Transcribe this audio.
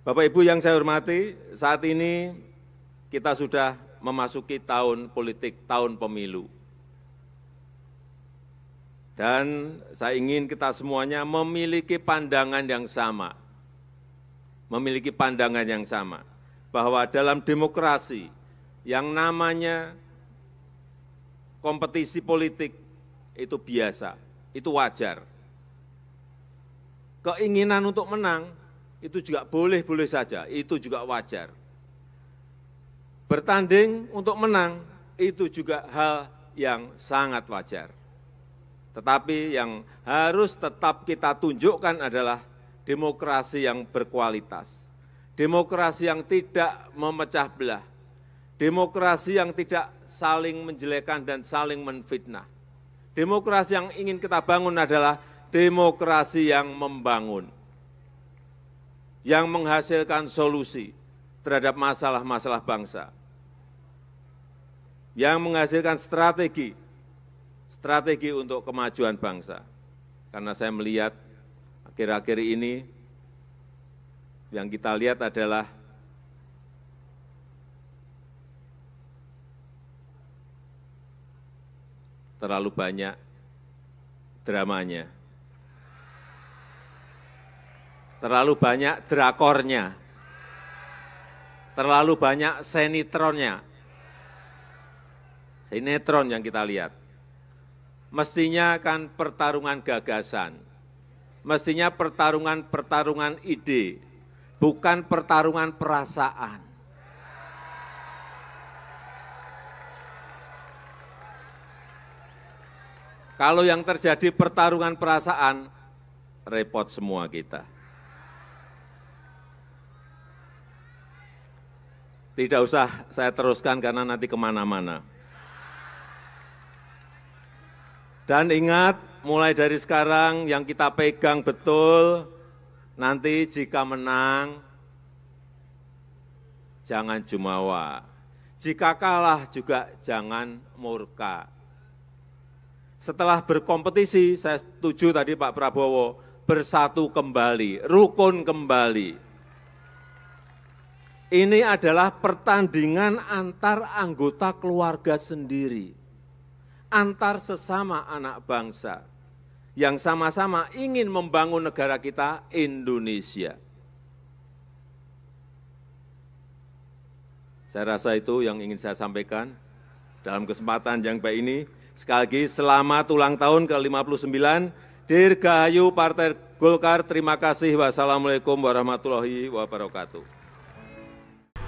Bapak Ibu yang saya hormati, saat ini kita sudah memasuki tahun politik, tahun pemilu. Dan saya ingin kita semuanya memiliki pandangan yang sama. Memiliki pandangan yang sama. Bahwa dalam demokrasi yang namanya kompetisi politik itu biasa, itu wajar. Keinginan untuk menang itu juga boleh-boleh saja, itu juga wajar. Bertanding untuk menang, itu juga hal yang sangat wajar. Tetapi yang harus tetap kita tunjukkan adalah demokrasi yang berkualitas, demokrasi yang tidak memecah belah, demokrasi yang tidak saling menjelekan dan saling menfitnah. Demokrasi yang ingin kita bangun adalah demokrasi yang membangun yang menghasilkan solusi terhadap masalah-masalah bangsa, yang menghasilkan strategi, strategi untuk kemajuan bangsa. Karena saya melihat akhir-akhir ini yang kita lihat adalah terlalu banyak dramanya terlalu banyak drakornya, terlalu banyak senitronnya, sinetron yang kita lihat. Mestinya kan pertarungan gagasan, mestinya pertarungan-pertarungan ide, bukan pertarungan perasaan. Kalau yang terjadi pertarungan perasaan, repot semua kita. Tidak usah saya teruskan karena nanti kemana-mana. Dan ingat, mulai dari sekarang yang kita pegang betul, nanti jika menang, jangan jumawa. Jika kalah juga jangan murka. Setelah berkompetisi, saya setuju tadi Pak Prabowo, bersatu kembali, rukun kembali. Ini adalah pertandingan antar anggota keluarga sendiri, antar sesama anak bangsa yang sama-sama ingin membangun negara kita, Indonesia. Saya rasa itu yang ingin saya sampaikan dalam kesempatan yang baik ini. Sekali lagi, selamat ulang tahun ke-59. Dirgahayu Partai Golkar, terima kasih. Wassalamualaikum warahmatullahi wabarakatuh.